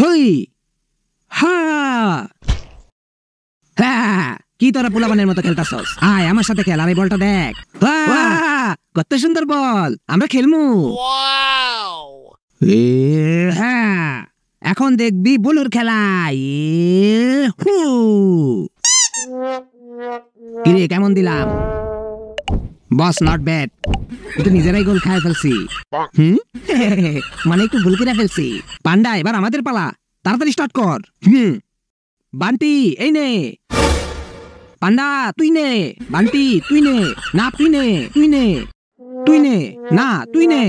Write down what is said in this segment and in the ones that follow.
হই হা হ্যাঁ কি তোরা পোলাবানের মতো খেলতাছস আয় আমার সাথে খেল আর এই বলটা দেখ কত সুন্দর বল আমরা খেলমু হ্যাঁ এখন দেখবি বলুর খেলা কিরে কেমন দিলাম বস নট ব্যাড কিন্তু নিজেরাই গোল খায় ফেলছি হুম মানে একটু ভুল কিনা ফেলছি পান্ডা এবার আমাদের পালা তাড়াতাড়ি স্টার্ট কর হুম বান্টি এই নে পান্ডা তুই নে বান্টি তুই নে না তুই নে তুই নে তুই নে না তুই নে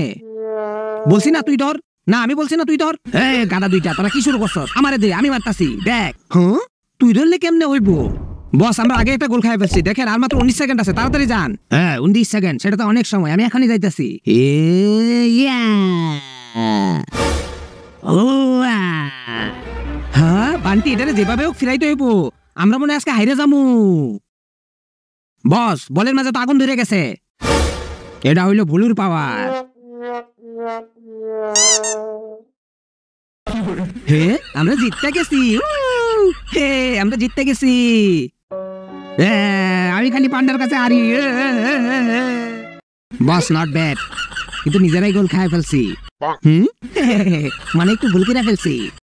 বলছি না তুই ধর না আমি বলছি না তুই ধর এ গাদা দুইটা তোরা কি শুরু করছস আমারে দে আমি মারতাছি দেখ হ্যাঁ তুই ধরলে কেমনে হইব বস আমরা আগে একটা গোল খাই ফেলছি দেখেন আর মাত্র উনিশ সেকেন্ড আছে তাড়াতাড়ি যান হ্যাঁ উনিশ সেকেন্ড সেটা তো অনেক সময় আমি এখনই যাইতেছি হ্যাঁ যেভাবে হোক ফিরাইতে হইব আমরা মনে আজকে হাইরে যামু বস বলের মাঝে তো আগুন ধরে গেছে এটা হইলো ভুলুর পাওয়ার হে আমরা জিততে গেছি হে আমরা জিততে গেছি আমি খালি পান্ডার কাছে হারি বস নট ব্যাড কিন্তু নিজেরাই গোল খায় ফেলছি হুম মানে একটু ভুল করে ফেলছি